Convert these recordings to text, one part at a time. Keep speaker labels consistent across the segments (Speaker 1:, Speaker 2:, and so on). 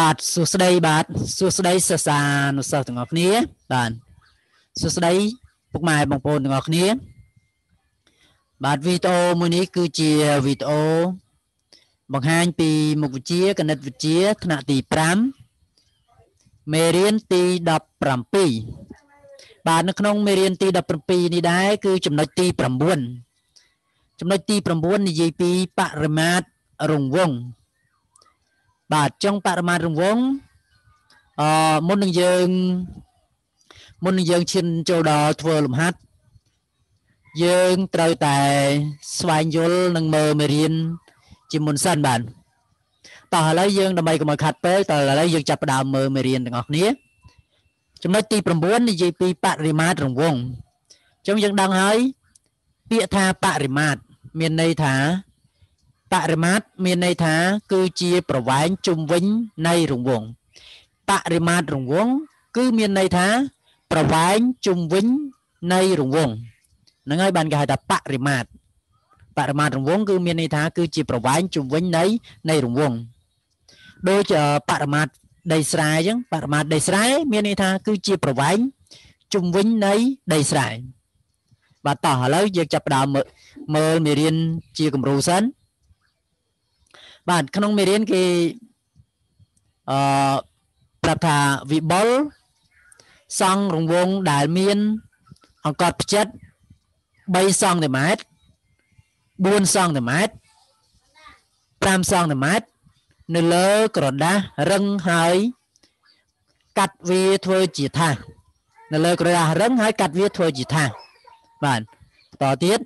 Speaker 1: បាទសួស្តីបាទសួស្តីសិស្សានុសិស្សទាំងអស់គ្នាបាទសួស្តីពុកម៉ែបងប្អូនទាំងអស់គ្នា បាទវីដេអូមួយនេះគឺជាវីដេអូបង្ហាញពីមុខវិជ្ជាគណិតវិទ្យាថ្នាក់ទី5មេរៀនទី17បាទនៅក្នុងមេរៀនទី17នេះដែរគឺចំណុចទី9ចំណុចទី9និយាយពីបរិមាត្ររង្វង់បាទចុងបរិមាណរង្វង់អមុននឹងយើងមុននឹងយើងឈានចូលដល់ធ្វើលំហាត់យើងត្រូវតែស្វែងយល់និងមើលមេរៀនជាមុនសិនបាទតោះឥឡូវយើងដើម្បីកុំឲ្យខាត់ពេលតោះឥឡូវយើងចាប់ផ្ដើមមើលមេរៀនទាំងអស់គ្នាចំណុចទី9និយាយពីបរិមាត្ររង្វង់អញ្ចឹងយើងដឹងហើយ ពាក្យថាបរិមាត្រមានន័យថាបរិមាត្រមានន័យថា គឺជា ប្រវែងជុំវិញនៃរង្វង់បរិមាត្ររង្វង់គឺមានន័យថាប្រវែងជុំវិញនៃរង្វង់ហ្នឹងហើយបានគេហៅថាបរិមាត្របរិមាត្ររង្វង់គឺមានន័យថាគឺជាប្រវែងជុំវិញនៃនៃរង្វង់ដូចបរិមាត្រដីស្រែអញ្ចឹងបរិមាត្រដីស្រែមានន័យថាគឺជាប្រវែងជុំវិញនៃដីស្រែ បាទតោះឥឡូវយើងចាប់ផ្ដើមមើលមេរៀនជាគំរូសិនបាទក្នុងមេរៀនគេអឺប្រាប់ថាវិបុលសង់រង្វង់ដែលមាន អង្កត់ផ្ចិត3សង់ទីម៉ែត្រ4សង់ទីម៉ែត្រ5សង់ទីម៉ែត្រនៅលើក្រដាស់រឹងហើយកាត់វាធ្វើជាថាសនៅលើក្រដាស់រឹងហើយកាត់វាធ្វើជាថាសបាទបន្តទៀត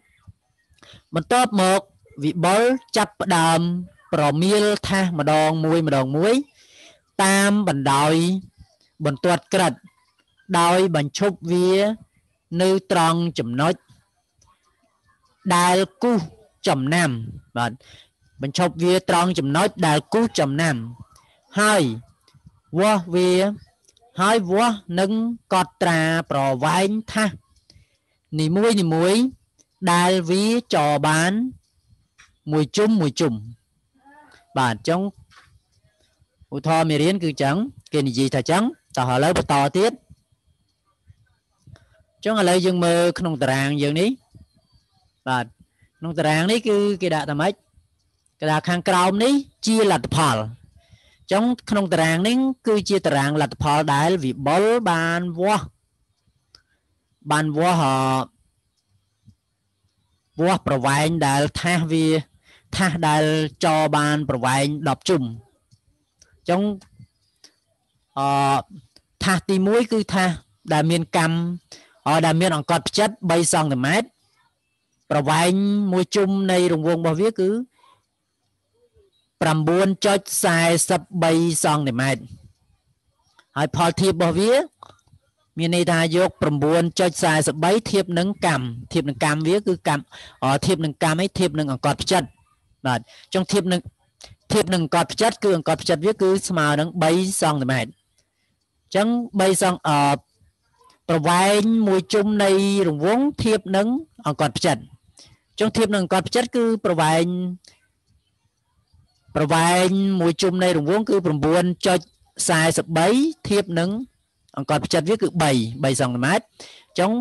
Speaker 1: បន្ទាប់មកវិបុលចាប់ផ្ដើមប្រមៀលថាសម្ដងមួយម្ដងមួយតាមបណ្ដោយ បន្ទាត់ក្រិតដោយបញ្ឈប់វា នៅត្រង់ចំណុចដែលគូសចំណាំបាទបញ្ឈប់វាត្រង់ចំណុចដែលគូសចំណាំហើយវាស់វាហើយវាស់នឹងកត់ត្រាប្រវែងថាសនីមួយនីមួយដែលវាចរបាន មួយជុំមួយជុំបាទអញ្ចឹងឧទាហរណ៍មេរៀនគឺអញ្ចឹង គេនិយាយថាអញ្ចឹងតោះឥឡូវបន្តទៀតអញ្ចឹងឥឡូវយើងមើលក្នុងតារាងយើងនេះបាទក្នុងតារាងនេះគឺគេដាក់តែម៉េចគេដាក់ខាងក្រោមនេះ ជាលទ្ធផលអញ្ចឹងក្នុងតារាងនេះគឺជាតារាងលទ្ធផលដែលវិបុលបានវាស់បានវាស់វាស់ប្រវែងដែលថាសវាថាសដែលចោបានប្រវែង10ជុំអញ្ចឹងអថាសទី1គឺថាសដែលមានកម្មអដែលមាន អង្កត់ផ្ចិត3សង់ទីម៉ែត្រប្រវែងមួយជុំនៃរង្វង់របស់វាគឺ9.43សង់ទីម៉ែត្រហើយផលធៀបរបស់វា មានន័យថាយក9.43ធៀបនឹងកម្មធៀបនឹងកម្មវាគឺកម្មធៀបនឹងកម្មឯធៀបនឹងអង្កត់ផ្ចិតអញបាទចុងធៀបនឹងធៀបនឹងអង្កត់ផ្ចិតគឺអង្កត់ផ្ចិតវាគឺស្មើនឹង3សង់ទីម៉ែត្រអញ្ចឹង3សង់អប្រវែងមួយជុំនៃរង្វង់ធៀបនឹងអង្កត់ផ្ចិតចុងធៀបនឹងអង្កត់ផ្ចិតគឺប្រវែងប្រវែងមួយជុំនៃ រង្វង់គឺ9.43ធៀបនឹងអង្កត់ផ្ចិតវាគឺ3 3សង់ទីម៉ែត្រអញ្ចឹង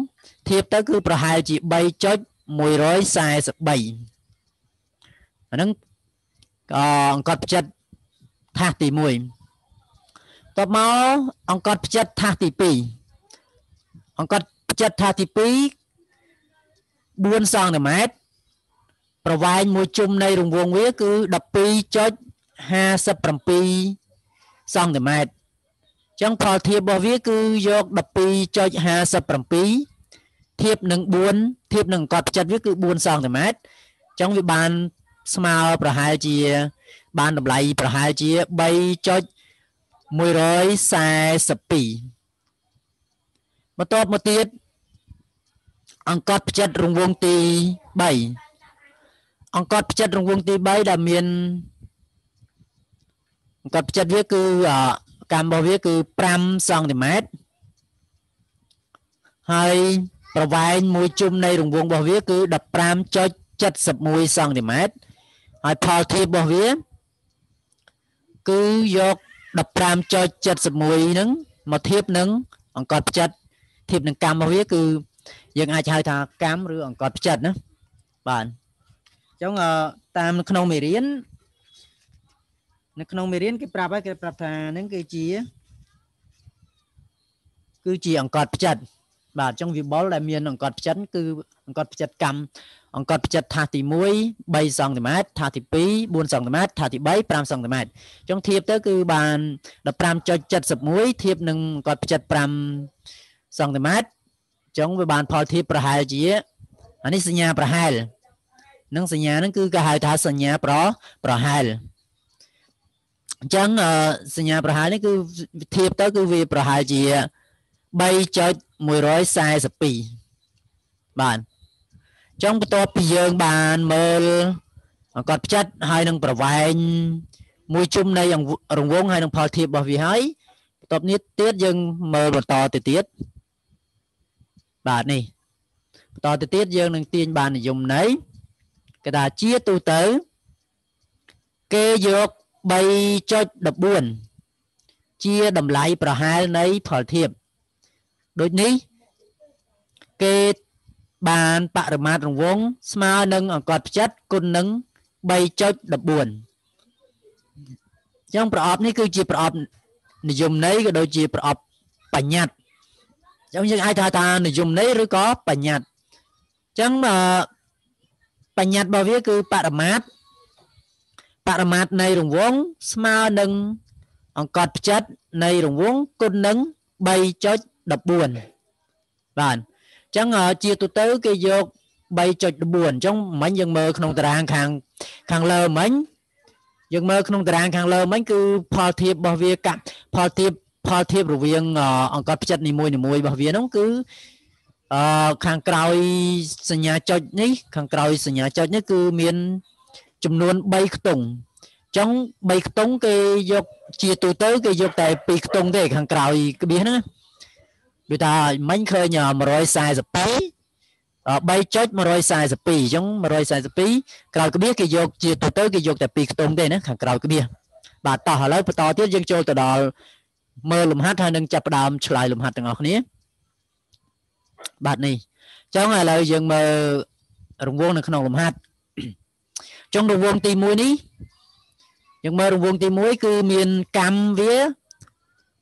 Speaker 1: ធៀបទៅគឺប្រហែលជា3.143អាហ្នឹងអង្គត់ផ្ចិតថាសទី1តបមកអង្គត់ផ្ចិតថាសទី2អង្គត់ផ្ចិតថាសទី2 4សង់ទីម៉ែត្រប្រវែងមួយជុំនៃរង្វង់វា គឺ12.57សង់ទីម៉ែត្រអញ្ចឹងផលធៀបរបស់វាគឺយក12.57ធៀបនឹង4ធៀបនឹងអង្គត់ផ្ចិតវា គឺ4សង់ទីម៉ែត្រអញ្ចឹងវាបានស្មើប្រហែលជាបានតម្លៃប្រហែលជា3.142បន្ទាប់មកទៀតអង្គត់ផ្ចិតរង្វង់ទី3អង្គត់ផ្ចិតរង្វង់ទី3ដែលមាន អង្គត់ផ្ចិតវាគឺកម្មរបស់វាគឺ5សង់ទីម៉ែត្រហើយ ប្រវែងមួយជុំនៃរង្វង់របស់វាគឺ15.71សង់ទីម៉ែត្រហើយផលធៀបរបស់វាគឺយក15.71ហ្នឹងមកធៀបនឹងអង្កត់ផ្ចិតធៀបនឹងកម្មរបស់វាគឺ យើងអាចហៅថាកម្មឬអង្កត់ផ្ចិតណាបាទអញ្ចឹងតាមក្នុងមេរៀននៅក្នុងមេរៀនគេប្រាប់ហើយគេប្រាប់ថាហ្នឹងគឺជា គឺជាអង្កត់ផ្ចិតបាទអញ្ចឹងវាបុលដែលមានអង្កត់ផ្ចិតគឺអង្កត់ផ្ចិតកម្មអង្កត់ផ្ចិតថាទី1 3សង់ទីម៉ែត្រថាទី2 4សង់ទីម៉ែត្រថាទី3 5សង់ទីម៉ែត្រចុងធៀបទៅគឺបាន15.71ធៀបនឹងអង្កត់ផ្ចិត5សង់ទីម៉ែត្រចឹងវាបានផលធៀបប្រហែលជាអានេះសញ្ញាប្រហែលនិងសញ្ញាហ្នឹងគឺគេហៅថាសញ្ញាប្រប្រហែលអញ្ចឹងសញ្ញាប្រហែលនេះគឺធៀបទៅគឺវាប្រហែលជា3.142បានចឹងបន្ទាប់ពីយើងបានមើលអង្គត់ផ្ចិតហើយនឹងប្រវែងមួយជុំនៃរង្វង់ហើយនឹងផលធៀបរបស់វាហើយបន្ទាប់នេះទៀតយើងមើលបន្តទៅទៀតបាទនេះបន្តទៅទៀតយើងនឹងទាញបាននិយមន័យគេថាជាទូទៅគេយក3.14ជាតម្លៃប្រហែលនៃផលធៀបដូចនេះគេបានបរិមាត្ររង្វង់ស្មើនឹងអង្កត់ផ្ចិតគុណនឹង3.14ចឹងប្រអប់នេះគឺជាប្រអប់និយមន័យក៏ដូចជាប្រអប់បញ្ញត្តិចឹងយើងអាចថាថានិយមន័យឬក៏បញ្ញត្តិចឹងបញ្ញត្តិរបស់វាគឺបរិមាត្របរិមាត្រនៃរង្វង់ស្មើនឹងអង្កត់ផ្ចិតនៃរង្វង់គុណនឹង3.14បាទចឹងជាទូទៅគេយក3.14អញ្ចឹងមិញយើងមើលក្នុងតារាងខាងខាងលើមិញយើងមើលក្នុងតារាងខាងលើមិញគឺផលធៀបរបស់វាកផលធៀបផលធៀបរវាងអង្គផ្ចិតនីមួយៗរបស់វានោះគឺអឺខាងក្រោយសញ្ញាចុចនេះខាងក្រោយសញ្ញាចុចនេះគឺមានចំនួន3ខ្ទង់អញ្ចឹង3ខ្ទង់គេយកជាទូទៅគេយកតែ2ខ្ទង់ទេខាងក្រោយក្បៀសហ្នឹងណាវាថាមិញឃើញ142 3.142អញ្ចឹង142ក្រោយក្បៀសគេយកជាទៅទៅគេយកតែ2ខ្ទង់ទេណាខាងក្រោយក្បៀសបាទតោះឥឡូវបន្តទៀតយើងចូលទៅដល់មើលលំហាត់ហើយនឹងចាប់ផ្ដើមឆ្លើយលំហាត់ទាំងអស់គ្នាបាទនេះអញ្ចឹងឥឡូវយើងមើលរង្វង់នៅក្នុងលំហាត់ចុងរង្វង់ទី1នេះយើងមើលរង្វង់ទី1គឺមានកម្មវា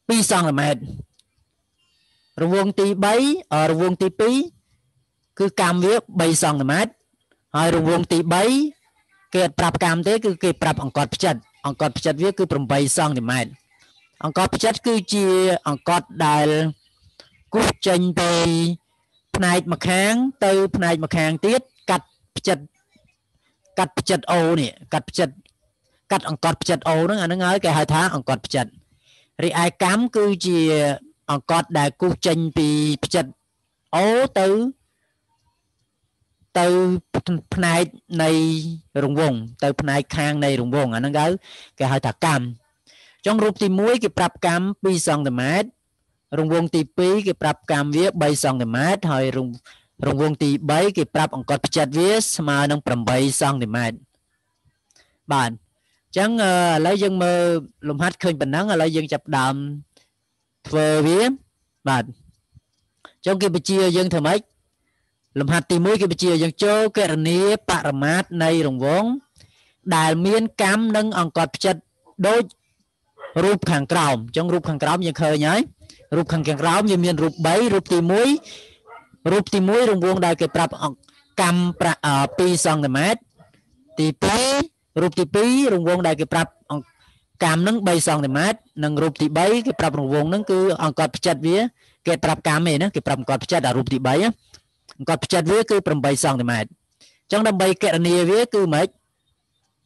Speaker 1: 2សង់ទីម៉ែត្ររង្វង់ទី3រង្វង់ទី2គឺកម្មវា3សង់ទីម៉ែត្រហើយរង្វង់ទី3គេអត់ប្រាប់កម្មទេ គឺគេប្រាប់អង្កត់ផ្ចិតអង្កត់ផ្ចិតវាគឺ8សង់ទីម៉ែត្រអង្កត់ផ្ចិតគឺជាអង្កត់ដែលគូសចេញពីផ្នែកម្ខាងទៅ ផ្នែកម្ខាងទៀតកាត់ផ្ចិតកាត់ផ្ចិតអូនេះកាត់ផ្ចិតកាត់អង្កត់ផ្ចិតអូហ្នឹងអាហ្នឹងហើយគេហៅថាអង្កត់ផ្ចិតរីឯកម្មគឺជាអង្កត់ដែលគូសចេញពីផ្ចិតអូទៅទៅផ្នែកនៃរង្វង់ទៅផ្នែកខាងនៃរង្វង់អាហ្នឹងគេហៅថាកម្មចឹងរូបទី1គេប្រាប់កម្ម2សង់ទីម៉ែត្ររង្វង់ទី2គេប្រាប់កម្មវា3សង់ទីម៉ែត្រហើយរង្វរង្វង់ទី3គេប្រាប់អង្កត់ផ្ចិតវាស្មើនឹង8សង់ទីម៉ែត្របាទអញ្ចឹងឥឡូវយើងមើលលំហាត់ឃើញប៉ុណ្ណឹងឥឡូវយើងចាប់ដើមធ្វើវាបាទចឹងគេបញ្ជាយើងធ្វើម៉េចលំហាត់ទី1គេបញ្ជាយើងចូលកេរនីបរមាតនៃរង្វង់ដែលមានកម្មនិង អង្កត់ផ្ចិតដូចរូបខាងក្រោមចឹងរូបខាងក្រោមយើងឃើញហើយរូបខាងក្រោមយើងមានរូប3រូបទី1រូបទី1រង្វង់ដែលគេប្រាប់កម្ម2សង់ទីម៉ែត្រទី2រូបទី2រង្វង់ដែលគេប្រាប់អង្គកាមនឹង3សង់ទីម៉ែត្រនិងរូបទី3គេប្រាប់រង្វង់នឹងគឺអង្កត់ផ្ចិតវាគេប្រាប់កាមឯណាគេប្រាប់អង្កត់ផ្ចិតអារូបទី3អង្កត់ផ្ចិតវាគឺ8សង់ទីម៉ែត្រអញ្ចឹងដើម្បីកណនីវាគឺម៉េច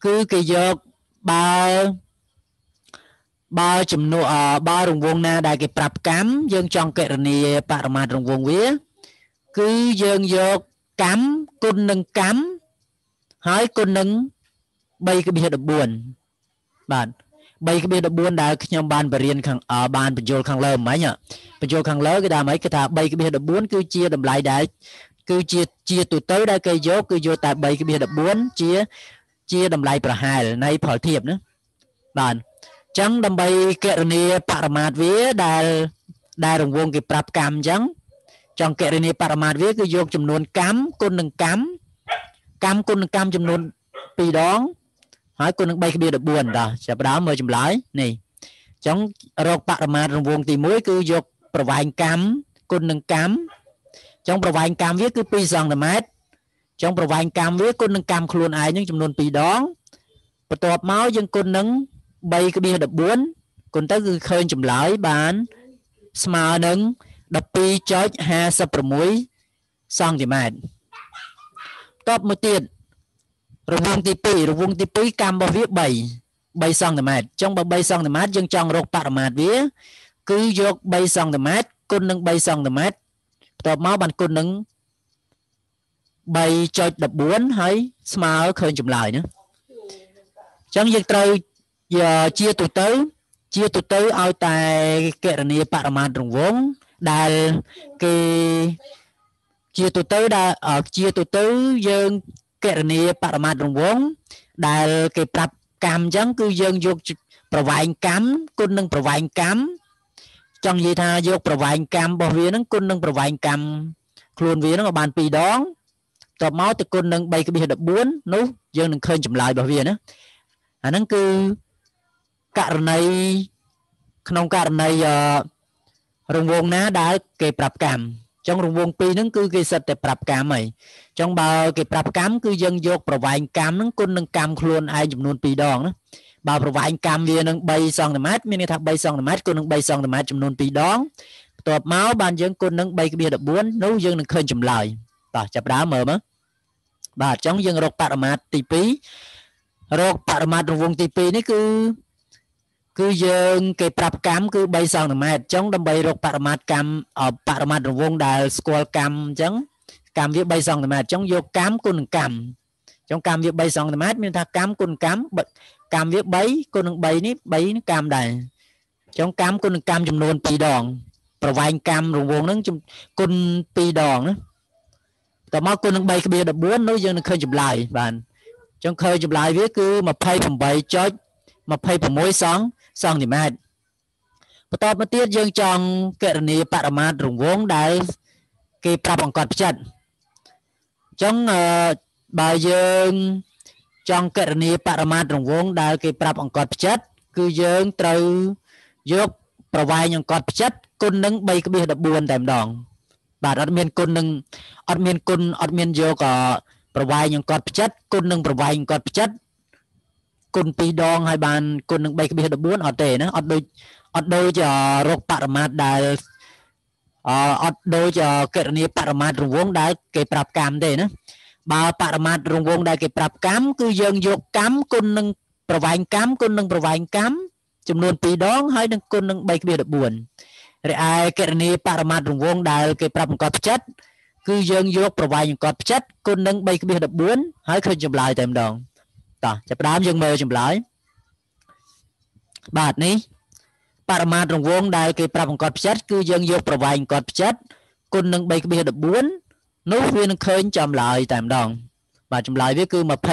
Speaker 1: គឺគេយកបើបើចំនួនបើរង្វង់ណាដែលគេប្រាប់កម្មយើងចង់កណនីបរមាត្រង្វង់វា គឺយើងយកកម្មគុណនឹងកម្មហើយគុណនឹង3.14បាទ3.14ដែលខ្ញុំបានបរៀនខាងបានបញ្យលខាងលើមិញបញ្យលខាងលើគឺថាម៉េចគឺថា3.14គឺជាតម្លៃដែលគឺជាជាទូទៅដែលគេយកគឺយកតែ3.14ជាជាតម្លៃប្រហែលនៃផលធៀបណាបាទអញ្ចឹងដើម្បីកណនីបរមាតវាដែលដែលរង្វង់គេប្រាប់កម្មអញ្ចឹង ចង់កណនីបរមាតវាគឺយក ចំនួនកម្មគុណនឹងកម្មកម្មគុណនឹងកម្មចំនួន2ដងហើយគុណនឹង3.14តោះចាប់ដើមមើលចម្លើយនេះអញ្ចឹងរកបរមាត្ររង្វង់ទី1គឺយកប្រវែងកម្មគុណនឹងកម្មអញ្ចឹងប្រវែងកម្មវា គឺ2សង់ទីម៉ែត្រអញ្ចឹងប្រវែងកម្មវាគុណនឹងកម្មខ្លួនឯងនឹងចំនួន2ដងបន្ទាប់មកយើងគុណនឹង3.14គុណទៅគឺឃើញចម្លើយបានស្មើនឹង12.56សង់ទីម៉ែត្របន្ទាប់មកទៀត1រង្វង់ទី2រង្វង់ទី2កម្មរបស់វា3 3សង់ទីម៉ែត្រចឹងបើ3សង់ទីម៉ែត្រយើងចង់រកបរិមាត្រវាគឺយក3សង់ទីម៉ែត្រគុណនឹង3សង់ទីម៉ែត្របន្ទាប់មកបានគុណនឹង3.14ហើយស្មើឃើញចម្លើយណាចឹងយើងត្រូវជាទូទៅជាទូទៅឲ្យតែកណនីបរិមាត្ររង្វង់ដែលគេជាទូទៅដែលជាទូទៅយើងកេរនីបរមាត្រង្វងដែលគេប្រាប់កម្មអញ្ចឹងគឺយើងយកប្រវែងកម្មគុណនឹងប្រវែងកម្មចង់និយាយថាយកប្រវែងកម្មរបស់វានឹងគុណនឹងប្រវែងកម្មខ្លួនវានឹងឲ្យបាន2ដងតបមកទៅគុណនឹង3.14នោះ យើងនឹងឃើញចម្លើយរបស់វាណាអាហ្នឹងគឺករណីក្នុងករណីរង្វង់ណាដែលគេប្រាប់កម្មចឹងរង្វង់2ហ្នឹងគឺគេសិតតែប្រាប់កម្មហើយចឹងបើគេប្រាប់កម្មគឺយើងយកប្រវែងកម្មហ្នឹងគុណនឹងកម្មខ្លួនឯងចំនួន2ដងណាបើ ប្រវែងកម្មវានឹង3សង់ទីម៉ែត្រមានន័យថា3សង់ទីម៉ែត្រគុណនឹង3សង់ទីម៉ែត្រចំនួន2ដងបន្ទាប់មកបានយើងគុណនឹង3.14នោះយើងនឹងឃើញចម្លើយតោះចាប់ដើមមើលមើលបាទអញ្ចឹងយើងរកបរមាត្រទី2រកបរមាត្ររង្វង់ទី2នេះគឺគឺយើង គេប្រាប់កម្មគឺ3សង់ម៉ែត្រអញ្ចឹងដើម្បីរកបរិមាត្រកម្មបរិមាត្ររង្វង់ដែលស្គាល់កម្មអញ្ចឹងកម្មវា3សង់ម៉ែត្រអញ្ចឹងយកកម្មគុណនឹងកម្មអញ្ចឹងកម្មវា3សង់ម៉ែត្រមានថាកម្មគុណកម្មកម្មវា3គុណនឹង3នេះ3នឹងកម្មដែរអញ្ចឹងកម្មគុណនឹងកម្មចំនួន2ដង ប្រវែងកម្មរង្វង់នឹងគុណ2ដងណាតមកគុណនឹង3.14នោះយើងនឹងឃើញចម្លើយបាទអញ្ចឹងឃើញចម្លើយវាគឺ28.26សង់សង់ទីម៉ែត្របន្ទាប់មកទៀតយើងចង់គណនាបរិមាត្ររង្វង់ដែលគេប្រាប់អង្កត់ផ្ចិតអញ្ចឹងបើយើងចង់គណនាបរិមាត្ររង្វង់ដែលគេប្រាប់អង្កត់ផ្ចិត គឺយើងត្រូវយក ប្រវែងអង្កត់ផ្ចិតគុណនឹង3.14តែម្ដង បាទអត់មាន គុណនឹងអត់មានគុណអត់មានយក ប្រវែងអង្កត់ផ្ចិតគុណនឹងប្រវែងអង្កត់ផ្ចិតគុណ2ដងហើយបានគុណនឹង3.14អត់ទេណាអត់ដូចអត់ដូចរោគបរមាតដែលអត់ដូចករណីបរមាតរង្វង់ដែលគេប្រាប់កម្មទេណាបើបរមាតរង្វង់ដែលគេប្រាប់កម្មគឺយើងយកកម្មគុណនឹងប្រវែងកម្មគុណនឹងប្រវែងកម្មចំនួន2ដងហើយនឹងគុណនឹង3.14រីឯករណីបរមាតរង្វង់ដែលគេប្រាប់អង្គផ្ចិត គឺយើងយកប្រវែងអង្គផ្ចិតគុណនឹង3.14ហើយឃើញចម្លើយតែម្ដងតោះចាប់ផ្ដើមយើងមើលចម្លើយបាទនេះបរមាត្រង្វងដែលគេប្រាប់អង្កត់ផ្ចិតគឺយើងយកប្រវែងអង្កត់ផ្ចិតគុណនឹង3.14នោះវានឹងឃើញចម្លើយតែម្ដង បាទចម្លើយវាគឺ25.12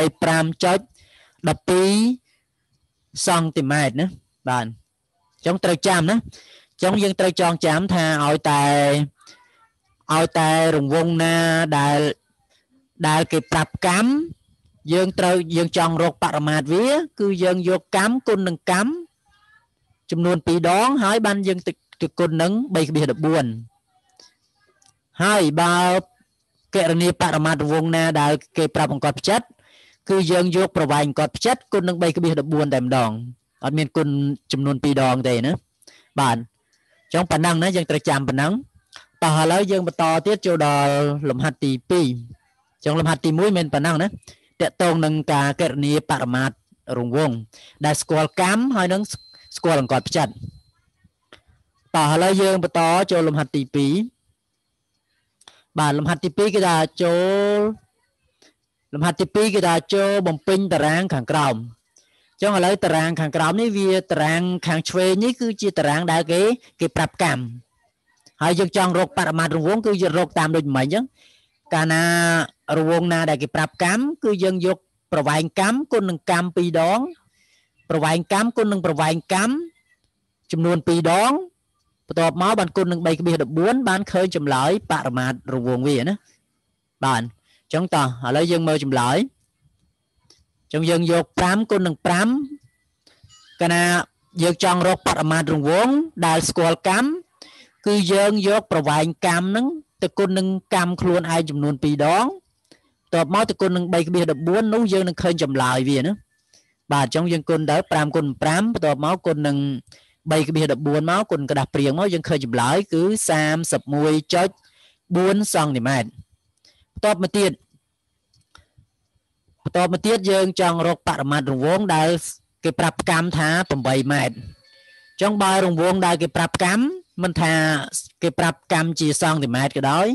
Speaker 1: សង់ទីម៉ែត្រណាបាទចឹងត្រូវចាំណាចឹងយើងត្រូវចងចាំថាឲ្យតែឲ្យតែរង្វង់ណាដែលដែលគេប្រាប់កម្មយើងត្រូវយើងចង់រកបរមាតវា គឺយើងយកកម្មគុណនឹងកម្មចំនួន2ដងហើយបានយើងទៅគុណនឹង3.14ហើយបើករณีបរមាតវងណាដែលគេប្រាប់អង្កត់ផ្ចិតគឺយើងយកប្រវែងអង្កត់ផ្ចិតគុណនឹង3.14តែម្ដងអត់មានគុណចំនួន2ដងទេណាបាទអញ្ចឹងប៉ុណ្ណឹងណាយើងត្រូវចាំប៉ុណ្ណឹងតោះឥឡូវយើងបន្តទៀតចូលដល់លំហាត់ទី2អញ្ចឹងលំហាត់ទី1មិនប៉ុណ្ណឹងណាតកតងនឹងការកេរនីបរមាតរងវងដែលស្គាល់កម្មហើយនឹងស្គាល់អង្កត់ផ្ចិតតោះឥឡូវយើងបន្តចូលលំហាត់ទី2បាទលំហាត់ទី2គឺថាចូលលំហាត់ទី2គឺថាចូលបំពេញតារាងខាងក្រោមអញ្ចឹងឥឡូវតារាងខាងក្រោមនេះវាតារាងខាងឆ្វេងនេះគឺជាតារាងដែលគេ គេប្រាប់កម្មហើយយើងចង់រកបរមាត់រងវងគឺយើងរកតាមដូចមិញអញ្ចឹងកាលណារវងណាដែលគេប្រាប់កម្មគឺយើងយក ប្រវែងកម្មគុណនឹងកម្ម2ដងប្រវែងកម្មគុណនឹងប្រវែងកម្មចំនួន2ដងបន្ទាប់មកបានគុណនឹង3.14បានឃើញចម្លើយបរមាតរវងវាណាបានអញ្ចឹងតោះឥឡូវយើងមើលចម្លើយអញ្ចឹងយើងយក5គុណនឹង5កណាយើងចង់រកបរមាតរវងដែលស្គាល់កម្មគឺយើងយក ប្រវែងកម្មនឹងទៅគុណនឹងកម្មខ្លួនឯងចំនួន2ដងប់មកទៅគុណនឹង3.14នោះយើងនឹងឃើញចម្លើយវាណាបាទអញ្ចឹងយើងគុណទៅ5គុណ5បន្ទាប់មកគុណនឹង3.14មកគុណក្តាស់ព្រៀងមកយើងឃើញចម្លើយគឺ31.4សង់ទីម៉ែត្របន្ទាប់មកទៀតបន្ទាប់មកទៀតយើងចង់រកបរិមាត្ររង្វង់ដែលគេប្រាប់កម្មថា8ម៉ែត្រអញ្ចឹងបើរង្វង់ដែលគេប្រាប់កម្មមិនថាគេប្រាប់កម្មជាសង់ទីម៉ែត្រក៏ដោយ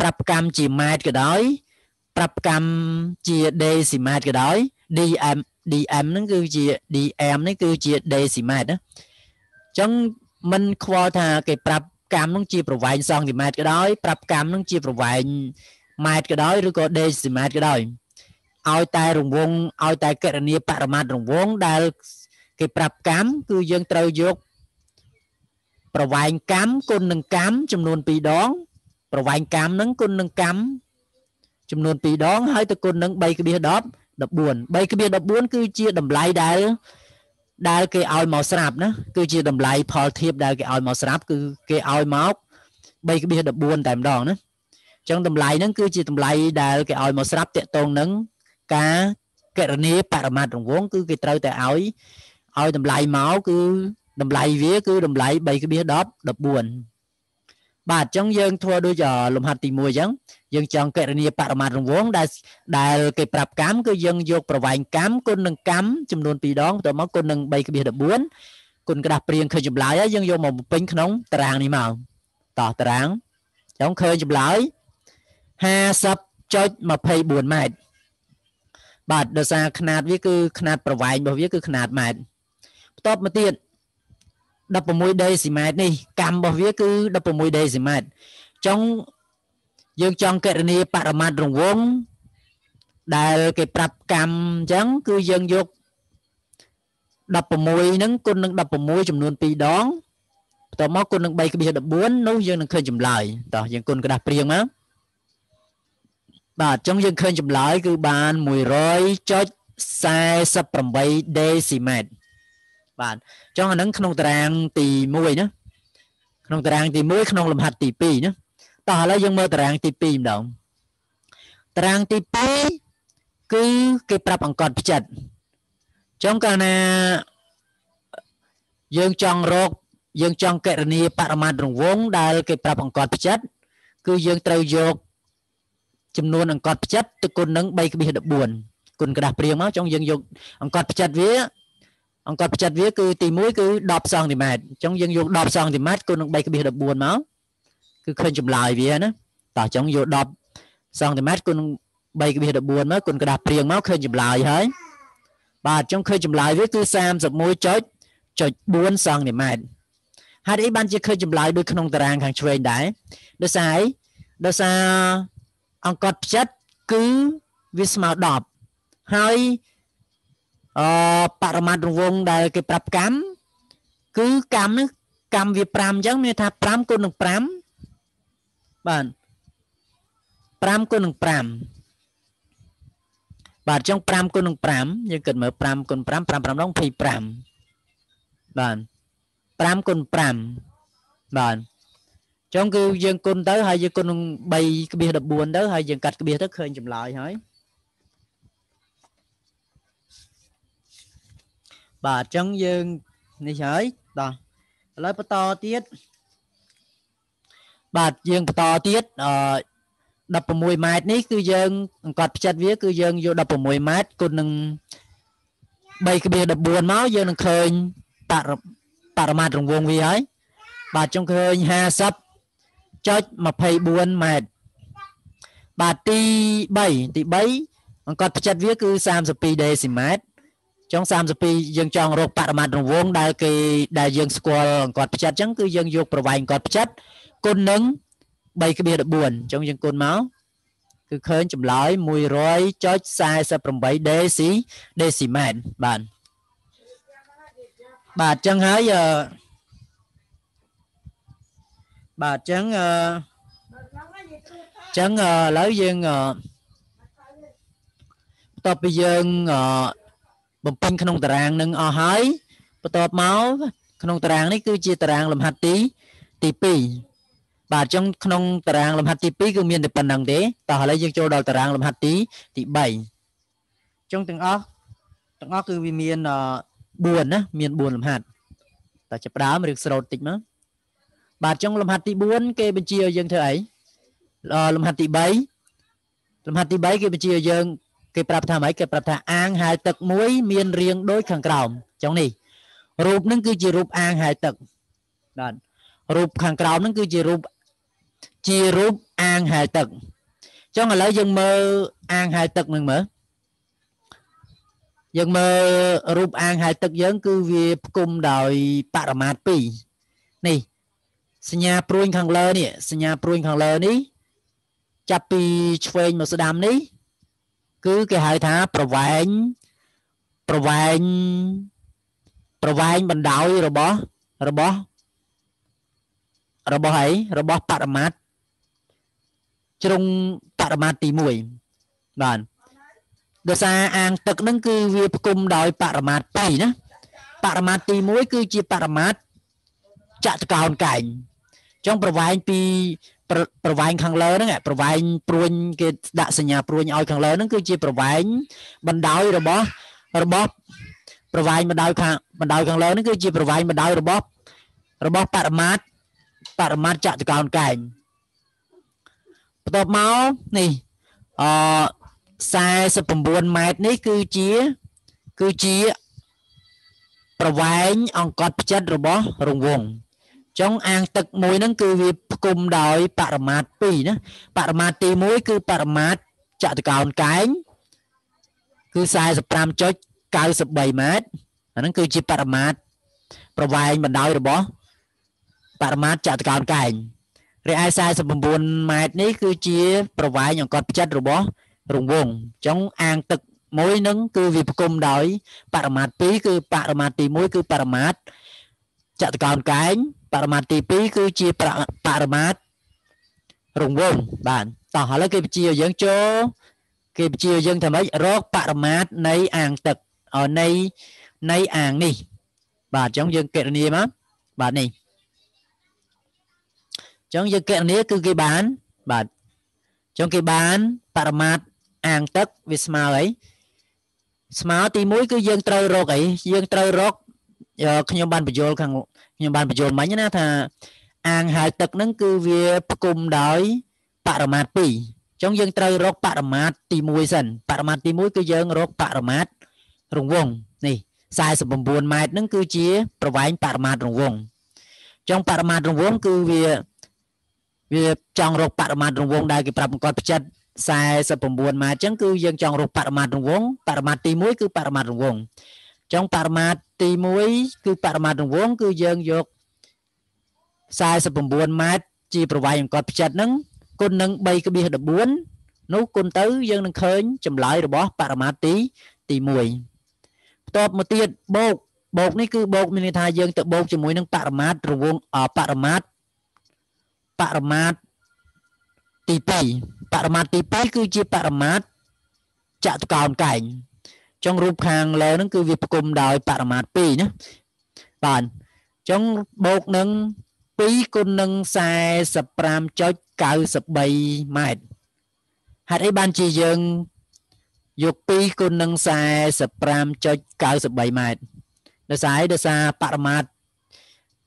Speaker 1: ប្រាប់កម្មជាម៉ែត្រក៏ដោយប្រាប់កម្មជា decimal ក៏ដោយ dm dm ហ្នឹងគឺជា dm នេះគឺជា decimal ណាអញ្ចឹងมันខ្វល់ថាគេប្រាប់កម្មហ្នឹងជាប្រវែងសង់ទីម៉ែត្រក៏ដោយប្រាប់កម្មហ្នឹងជាប្រវែងម៉ែត្រក៏ដោយឬក៏ decimal ក៏ដោយឲ្យតែរង្វង់ឲ្យតែកណនីបរមាត្ររង្វង់ដែលគេប្រាប់កម្មគឺយើងត្រូវយក ប្រវែងកម្មគុណនឹងកម្មចំនួន2ដងប្រវែងកម្មនឹងគុណនឹងកម្មចំនួន2ដងហើយទៅគុណនឹង3.10 14 3.14គឺជាតម្លៃដែលដែលគេឲ្យមកស្រាប់ណាគឺជាតម្លៃផលធៀបដែលគេឲ្យមកស្រាប់គឺគេឲ្យមក3.14តែម្ដងណាអញ្ចឹងតម្លៃហ្នឹងគឺជាតម្លៃដែលគេឲ្យមកស្រាប់តកតងនឹងការកណនីបរមត្ថរង្វង់គឺគេត្រូវតែឲ្យឲ្យតម្លៃមកគឺតម្លៃវាគឺតម្លៃ3.10 14បាទអញ្ចឹងយើងធ្វើដូចលំហាត់ទី1អញ្ចឹងយើងចង់កណនីបរមាត្ររង្វង់ដែលដែលគេប្រាប់កម្មគឺយើងយកប្រវែងកម្មគុណនឹងកម្មចំនួន2ដងបន្ទាប់មកគុណនឹង3.14គុណក្រាស់ព្រៀងឃើញចម្លើយហើយយើងយកមកបំពេញក្នុងតារាងនេះមកតោះតារាងចង់ឃើញចម្លើយ50.24ម៉ែត្របាទដោយសារຂະຫນາດវាគឺຂະຫນາດប្រវែងរបស់វាគឺຂະຫນາດម៉ែត្របន្ទាប់មកទៀត1 16ដេស៊ីម៉ែត្រនេះកម្មរបស់វាគឺ16ដេស៊ីម៉ែត្រចុងយើងចង់កណនីបរមាត់រង្វង់ដែលគេប្រាប់កម្មអញ្ចឹងគឺយើងយក16ហ្នឹងគុណនឹង16ចំនួន2ដងបន្ទាប់មកគុណនឹង3.14នោះយើងនឹងឃើញចម្លើយតោះយើងគុណក្តាស់ព្រៀងមកបាទអញ្ចឹងយើងឃើញចម្លើយគឺបាន100.48ដេស៊ីម៉ែត្របាទអញ្ចឹងអានឹងក្នុងតារាងទី1ណាក្នុងតារាង ទី1ក្នុង លំហាត់ទី2ណាតោះឥឡូវយើងមើលតារាងទី2ម្ដងតារាងទី2គឺគេប្រាប់អង្កត់ផ្ចិតចុងកាលណាយើងចង់រកយើងចង់កណនីបរមាត្រង្វងដែលគេប្រាប់អង្កត់ផ្ចិត គឺយើងត្រូវយកចំនួនអង្កត់ផ្ចិតទៅគុណនឹង3.14គុណក្រដាស់ព្រៀងមកចុងយើងយកអង្កត់ផ្ចិតវាអង្គត់ផ្ចិតវាគឺទី1គឺ10សង់ទីម៉ែត្រអញ្ចឹងយើងយក10សង់ទីម៉ែត្រគុណនឹង3.14មកគឺឃើញចម្លើយវាណាតោះអញ្ចឹងយក10សង់ទីម៉ែត្រគុណនឹង3.14មកគុណក្តារព្រៀងមកឃើញចម្លើយហើយបាទអញ្ចឹងឃើញចម្លើយវាគឺ31.4សង់ទីម៉ែត្រហេតុអីបានជាឃើញចម្លើយដូចក្នុង តារាងខាងឆ្វេងដែរដោយសារអីដោយសារអង្គត់ផ្ចិតគឺវាស្មើ10ហើយអបរមាត់រង្វង់ដែល គេប្រាប់កម្មគឺកម្មនេះកម្មវា5អញ្ចឹងមានថា5គុណនឹង5បាទ5គុណនឹង5បាទអញ្ចឹង5គុណនឹង5យើងគិតមើល5គុណ5 5 5ដង25បាទ5គុណ5បាទចឹងគឺយើងគុណទៅ ហើយយើងគុណនឹង3ក្បៀស14ទៅហើយយើងកាត់ក្បៀសទៅឃើញចម្លើយហើយបាទអញ្ចឹងយើងនេះហើយបាទឥឡូវបន្តទៀតបាទយើងបន្តទៀតអ16ម៉ែត្រនេះគឺយើងអង្កត់ផ្ចិតវា គឺយើងយក16ម៉ែត្រគុណនឹង3.14មកយើងនឹងឃើញបរិបរិមាត្ររង្វង់វាហើយបាទចង់ឃើញ50.24ម៉ែត្របាទទី3ទី3អង្កត់ផ្ចិតវា គឺ32ដេស៊ីម៉ែត្រចុង32យើងចង់រកបរមត្ថរង្វង់ដែលគេដែលយើងស្គាល់គាត់ផ្ចិតអញ្ចឹងគឺយើងយកប្រវែងគាត់ផ្ចិតគុណនឹង3.14អញ្ចឹងយើងគុណមកគឺឃើញចម្លើយ100.48ដេស៊ីដេស៊ីម៉ែត្របាទបាទអញ្ចឹងហើយបាទអញ្ចឹងអញ្ចឹងឥឡូវយើងបន្ទាប់ពីយើងអឺបំពេញក្នុងតារាងនឹងអស់ហើយបន្ទាប់មកក្នុងតារាងនេះគឺជាតារាងលំហាត់ទីទី2បាទអញ្ចឹងក្នុងតារាងលំហាត់ទី2គឺមានតែប៉ុណ្្នឹងទេតោះឥឡូវយើងចូលដល់តារាងលំហាត់ទីទី3អញ្ចឹងទាំងអស់ទាំងអស់គឺវាមាន4ណាមាន4លំហាត់តើចាប់ដើមឬស្រោតតិចមកបាទចុងលំហាត់ទី4គេបញ្ជាឲ្យយើងធ្វើអីលំហាត់ទី3លំហាត់ទី3គេបញ្ជាឲ្យយើងគេប្រាប់ថាម៉េចគេប្រាប់ថាអាងហែលទឹកមួយមានរាងដូចខាងក្រោមចឹងនេះរូបនឹងគឺជារូបអាងហែលទឹកបាទរូបខាងក្រោមនឹងគឺជារូបជារូបអាងហែលទឹកចឹងឥឡូវយើងមើលអាងហែលទឹកនឹងមើលយើងមើលរូបអាងហែលទឹកយើង គឺវាផ្គុំដោយបរមាត្រ2នេះសញ្ញាព្រួញខាងលើនេះសញ្ញាព្រួញខាងលើនេះចាប់ពីឆ្វេងមកស្ដាំនេះគឺគេហៅថាប្រវែងប្រវែងប្រវែងបណ្ដោយរបស់របស់របស់អីរបស់បរមាត់ជ្រុងបរមាត់ទី1បាទដោយសារអាងទឹកហ្នឹងគឺវាផ្គុំដោយបរមាត់2ណាបរមាត់ទី1គឺជាបរមាត់ចតកោនកែងចុងប្រវែងពីប្រវែងខាងលើហ្នឹងប្រវែងព្រួញគេដាក់សញ្ញាព្រួញឲ្យខាងលើហ្នឹងគឺជាប្រវែងបណ្ដោយរបស់របស់ប្រវែងបណ្ដោយខាងបណ្ដោយខាងលើហ្នឹងគឺជាប្រវែងបណ្ដោយរបស់របស់បរមាតបរមាតចតុកោណកែងបន្ទាប់មកនេះអ49ម៉ែត្រនេះ គឺជាគឺជាប្រវែងអង្កត់ផ្ចិតរបស់រង្វង់ចឹងអាងទឹកមួយហ្នឹងគឺវាផ្គុំដោយបរមាត2ណាបរមាតទី1គឺបរមាតចតុកោណកែងគឺ45.93ម៉ែត្រអាហ្នឹងគឺជាបរមាតប្រវែងបណ្ដោយរបស់បរមាតចតុកោណកែងរីឯ49ម៉ែត្រនេះគឺជា ប្រវែងអង្កត់ផ្ចិតរបស់រង្វង់ចឹងអាងទឹកមួយនឹងគឺវាផ្គុំដោយបរមាត2គឺ បរមាតទី1គឺបរមាតចតកោណកែងបរមាទី2គឺជាបរមាតរង្វង់បាទតោះឥឡូវគេបញ្ជាយើងចូលគេបញ្ជាយើងថាម៉េចរកបរមាតនៃអាងទឹកនៃនៃអាងនេះបាទអញ្ចឹងយើងកេរនីមកបាទនេះអញ្ចឹងយើងកេរនីគឺគេបានបាទអញ្ចឹងគេបានបរមាតអាងទឹកវាស្មើអីស្មើទី1គឺយើងត្រូវរកអីយើងត្រូវរកខ្ញុំបានបញ្យល់ខាងខ្ញុំបានបញ្យល់មិញណាថាអាងហៅទឹកហ្នឹងគឺវាផ្គុំដោយបរមាត2អញ្ចឹងយើងត្រូវរកបរមាតទី1សិនបរមាតទី1គឺយើងរកបរមាតរង្វង់នេះ49ម៉ែត្រហ្នឹងគឺជា ប្រវែងបរមាតរង្វង់អញ្ចឹងបរមាតរង្វង់គឺវាវាចង់រកបរមាតរង្វង់ដែលគេប្រាប់គាត់ផ្ចិត49ម៉ែត្រអញ្ចឹងគឺយើងចង់រកបរមាតរង្វង់បរមាតទី1គឺបរមាតរង្វង់អញ្ចឹងបរមាត្រទី1គឺបរមាត្ររង្វង់គឺយើងយក49ម៉ែត្រជា ប្រវែងអង្កត់ផ្ចិតហ្នឹងគុណនឹង3.14នោះគុណទៅ យើងនឹងឃើញចម្លើយរបស់បរមាត្រទីទី1បន្ទាប់មកទៀតបូកបូកនេះគឺបូកមានន័យថាយើងទៅបូកជាមួយនឹងបរមាត្ររង្វង់បរមាត្របរមាត្រទី2បរមាត្រទី2គឺជាបរមាត្រចតុកោណកែងចឹងរូបខាងលើហ្នឹងគឺវាផ្គុំដោយបរមាត2ណាបាទអញ្ចឹងបូកនឹង2គុណនឹង45.93ម៉ែត្រហេតុអីបានជាយើងយក2គុណនឹង45.93ម៉ែត្រដោយសារអីដោយសារបរមាត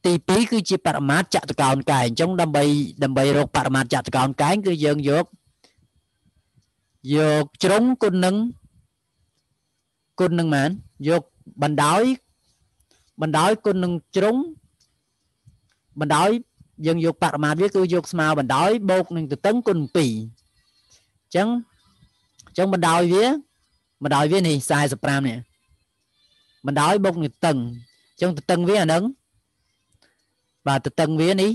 Speaker 1: ទី2គឺជាបរមាតចតុកោណកែងអញ្ចឹងដើម្បីដើម្បីរកបរមាតចតុកោណកែងគឺយើងយកយកជ្រុងគុណនឹងគុណនឹងមែនយកបណ្ដោយបណ្ដោយគុណនឹងជ្រុងបណ្ដោយយើងយកបរមាវាគឺយកស្មៅបណ្ដោយបូកនឹងទទឹងគុណ2អញ្ចឹងអញ្ចឹងបណ្ដោយវាបណ្ដោយវានេះ45នេះបណ្ដោយបូកនឹងតឹងអញ្ចឹងតឹងវាអានឹងបាទតឹងវានេះ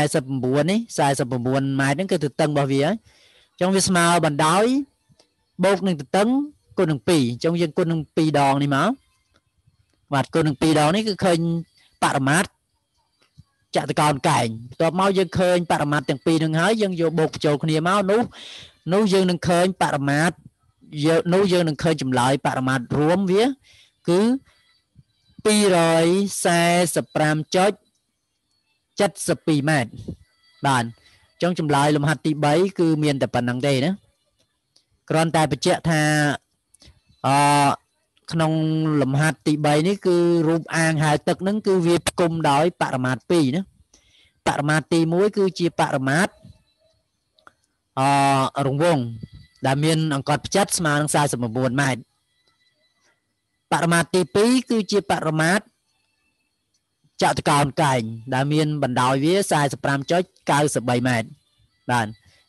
Speaker 1: 49នេះ49ម៉ែត្រហ្នឹងគឺតឹងរបស់វាអញ្ចឹងវាស្មើបណ្ដោយបូកនឹងតឹងគុណនឹង2អញ្ចឹងយើងគុណនឹង2ដងនេះមកបាទគុណនឹង2ដងនេះគឺឃើញបរមាតចតកោនកែងបន្ទាប់មកយើងឃើញបរមាតទាំងពីរនឹងហើយយើងយកបូកបញ្ចូលគ្នាមកនោះនោះយើងនឹងឃើញបរមាតយើងនោះយើងនឹងឃើញចម្លើយបរមាតរួមវា គឺ245.72ម៉ែត្របាទចឹងចម្លើយលំហាត់ទី3គឺ មានតែប៉ុណ្្នឹងទេណាគ្រាន់តែបញ្ជាក់ថាអក្នុងលំហាត់ទី3នេះគឺរូបអាងហៅទឹកនឹងគឺវាផ្គុំដោយបរមាត2ណាបរមាតទី1គឺជាបរមាតអរង្វង់ដែលមានអង្កត់ផ្ចិតស្មើនឹង49ម៉ែត្របរមាតទី2គឺជាបរមាតចតុកោណកែងដែលមាន បណ្ដោយវា45.93ម៉ែត្របាទ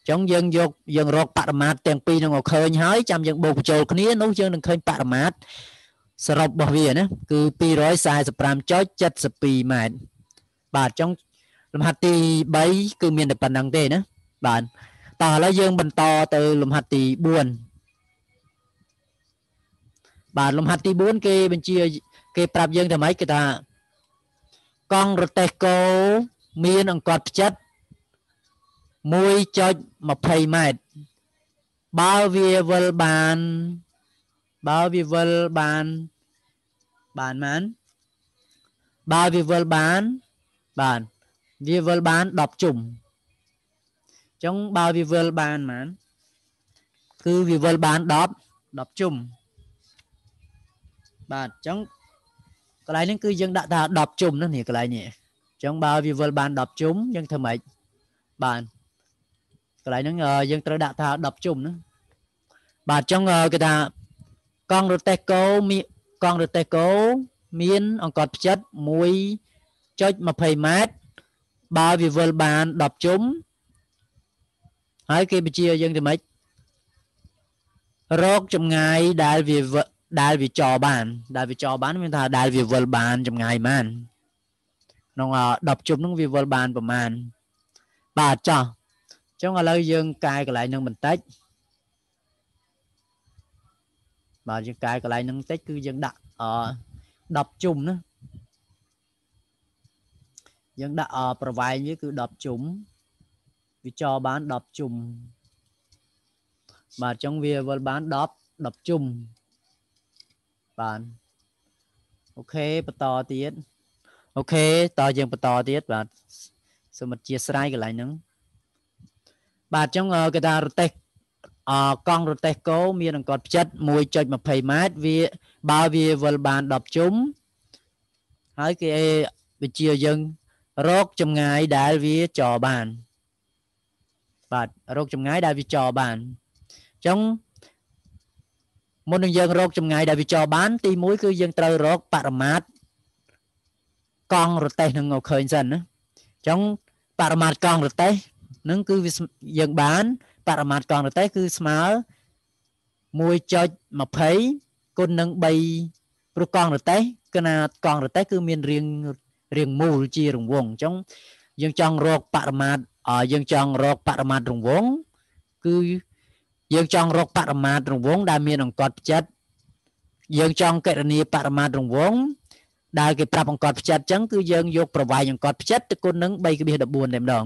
Speaker 1: ចឹងយើងយកយើងរកបរមាតទាំងពីរនឹងមកឃើញហើយចាំយើងបូកបញ្ចូលគ្នានោះយើងនឹងឃើញបរមាតសរុបរបស់វាណាគឺ245.72ម៉ែត្របាទចឹងលំហាត់ទី3គឺ មានតែប៉ុណ្្នឹងទេណាបាទតោះឥឡូវយើងបន្តទៅលំហាត់ទី4បាទលំហាត់ទី4គេបញ្ជា គេប្រាប់យើងថាម៉េចគេថាកង់រទេះគោមានអង្កត់ផ្ចិត1.20ម៉ែត្របើវាវិលបានបើវាវិលបានបានបានបើវាវិលបានបានវាវិលបាន10ជុំអញ្ចឹងបើវាវិលបានបានគឺវាវិលបាន10 10ជុំបាទអញ្ចឹងកន្លែងហ្នឹងគឺយើងដាក់ថា10ជុំណានេះកន្លែងនេះអញ្ចឹងបើវាវិលបាន10ជុំយើងធ្វើម៉េចបានកន្លែងហ្នឹងយើងត្រូវដាក់ថា10ជុំណាបាទអញ្ចឹងគេថាកង់រទេះគោមានកង់រទេះគោមានអង្កត់ផ្ចិត1.20ម៉ែត្របើវាវិលបាន10ជុំហើយគេបញ្ជាយើងទៅម៉េចរកចម្ងាយដែលវាដែលវាចោបានដែលវាចោបានមានថាដែលវាវិលបានចម្ងាយបានក្នុង10ជុំហ្នឹងវាវិលបានប្រមាណបាទចាស់ចឹងឥឡូវយើងកាយកន្លែងនឹងបន្តិចបាទយើងកាយកន្លែងនឹងបន្តិចគឺយើងដាក់អ10ជុំណាយើងដាក់ប្រវែងវាគឺ10ជុំវាចោបាន10ជុំបាទចឹងវាវិលបាន10 10ជុំបាទអូខេបន្តទៀតអូខេតយើងបន្តទៀតបាទសូមអធិស្ឋានកន្លែងហ្នឹងបាទអញ្ចឹងគេថារទេះអកង់រទេះគោមានអង្កត់ផ្ចិត1.20ម៉ែត្រវាបើវាវិលបាន10ជុំហើយគេបញ្ជាយើងរកចម្ងាយដែលវាចរបានបាទរកចម្ងាយដែលវាចរបានអញ្ចឹងមុននឹងយើង រកចម្ងាយដែលវាចរបានទី1គឺយើងត្រូវរកបរមាត្រកង់រទេះនឹងឲ្យឃើញសិនណាអញ្ចឹងបរមាត្រកង់រទេះនឹងគឺវាយើងបានបរិមាត្រកង់រទេះគឺស្មើ1.20គុណនឹង3ព្រោះកង់រទេះគឺណាកង់រទេះគឺមានរាងរាងមូលជារង្វង់អញ្ចឹងយើងចង់រកបរិមាត្រយើងចង់រកបរិមាត្ររង្វង់គឺយើងចង់រកបរិមាត្ររង្វង់ដែលមានអង្កត់ផ្ចិតយើងចង់កណនីបរិមាត្ររង្វង់ដែលគេប្រាប់អង្កត់ផ្ចិតអញ្ចឹងគឺយើងយកប្រវែងអង្កត់ផ្ចិតទៅគុណនឹង3.14តែម្ដង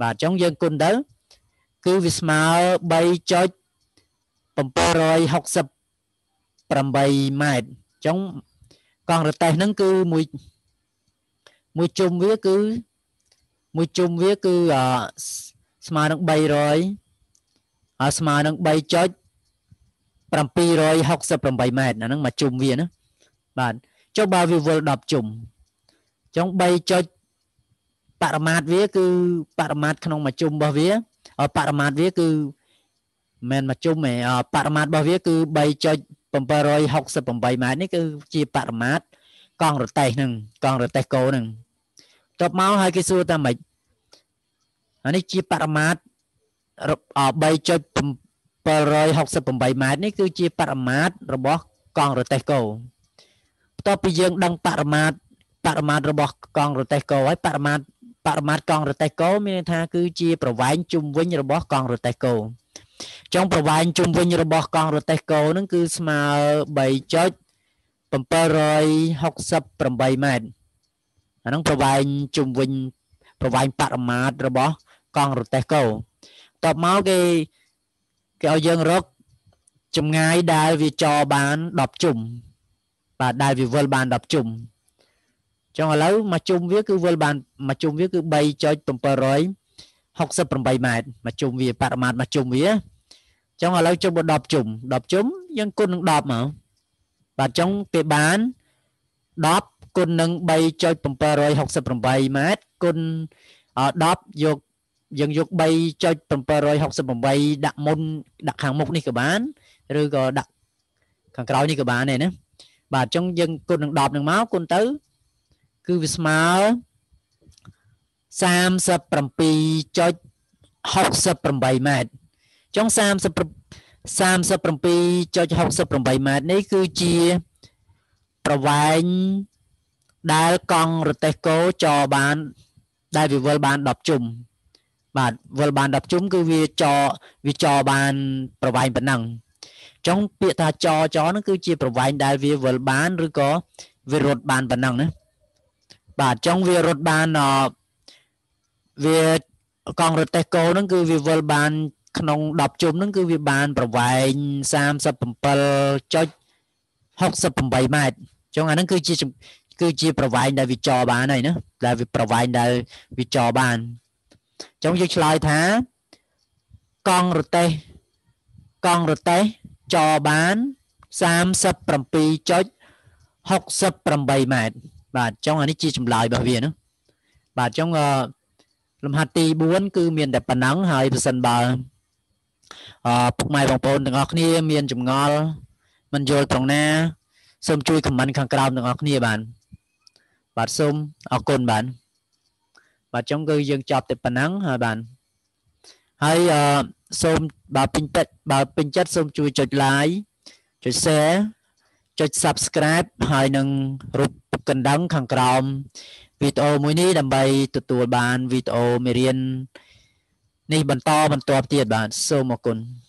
Speaker 1: បាទអញ្ចឹងយើងគុណទៅគឺវាស្មើ3.768ម៉ែត្រអញ្ចឹងកង់រទេះហ្នឹងគឺមួយមួយជុំវាគឺមួយជុំវាគឺស្មើនឹង300ហើយស្មើនឹង3.768ម៉ែត្រអាហ្នឹងមួយជុំវាណាបាទចុះបើវាវិល10ជុំអញ្ចឹង3.7បរមាតវាគឺបរមាត ក្នុងមជ្ឈុំរបស់វាបរមាតវាគឺមិនមជ្ឈុំទេបរមាតរបស់វាគឺ3.768ម៉ែត្រនេះគឺជាបរមាតកង់រទេះហ្នឹងកង់រទេះគោហ្នឹងតបមកហើយគេសួរតាម៉េចអានេះជាបរមាត3.768ម៉ែត្រនេះគឺជាបរមាតរបស់កង់រទេះគោបន្ទាប់ពីយើងដឹងបរមាតបរមាត របស់កង់រទេះគោហើយបរមាតបរមាត់កង់រទេះគោមានន័យថាគឺជាប្រវែងជុំវិញរបស់កង់រទេះគោចុងប្រវែងជុំវិញរបស់កង់រទេះគោនឹងគឺស្មើ3.768ម៉ែត្រអានឹងប្រវែងជុំវិញប្រវែងបរមាត់របស់កង់រទេះគោតបមកគេគេឲ្យយើងរកចម្ងាយដែលវាចរបាន10ជុំបាទដែលវាវិលបាន10ជុំចឹងឥឡូវមកជុំវាគឺវិលបានមកជុំវាគឺ3.768ម៉ែត្រមកជុំវាបរិមាត្រមកជុំវាចឹងឥឡូវជុំដល់10ជុំ10ជុំយើងគុណនឹង10មកបាទចឹងគេបាន10គុណនឹង3.768ម៉ែត្រគុណ10យកយើងយក3.768ដាក់មុនដាក់ខាងមុខនេះក៏បានឬក៏ដាក់ខាងក្រោយនេះក៏បានដែរណាបាទអញ្ចឹងយើងគុណនឹង10នឹងមកគុណទៅ3.768គឺវាស្មើ37.68ម៉ែត្រចុង37.68ម៉ែត្រនេះគឺជាប្រវែងដែលកង់រទេះគោចរបានដែលវាវិលបាន10ជុំបាទវិលបាន10ជុំគឺវាចរវាចរបានប្រវែងប៉ុណ្ណឹងចុងពាក្យថាចរចរហ្នឹងគឺជាប្រវែងដែលវាវិលបានឬក៏វារត់បានប៉ុណ្ណឹងណាបាទអញ្ចឹងវារត់បានវាកង់រទេះគោហ្នឹង គឺវាវិលបាន ក្នុង10ជុំហ្នឹងគឺវាបាន ប្រវែង37.68ម៉ែត្រអញ្ចឹងអាហ្នឹងគឺជាគឺជាប្រវែងដែលវាចរបានហើយណាដែលវាប្រវែងដែលវាចរបានអញ្ចឹងយើងឆ្លើយថា កង់រទេះកង់រទេះចរបាន37.68ម៉ែត្របាទចុងអានេះជាចម្លើយរបស់វាណាបាទចុងលំហាត់ទី4គឺ មានតែប៉ុណ្ណឹងហើយប្រសិនបើអឺពុកម៉ែបងប្អូនទាំងអស់គ្នាមានចម្ងល់មិនយល់ត្រង់ណាសូមជួយខមមិនខាងក្រោមទាំងអស់គ្នាបាន បាទសូមអរគុណបានបាទចុងគឺយើងចប់តែប៉ុណ្ណឹងហើយបានហើយអឺសូមបើពេញចិត្តបើពេញចិត្តសូមជួយចុច like ចុច share ចុច Subscribe ហើយនឹងរូបកណ្ដឹងខាងក្រោម វីដេអូមួយនេះដើម្បីទទួលបានវីដេអូមេរៀននេះបន្តបន្តទៀតបាទសូមអរគុណ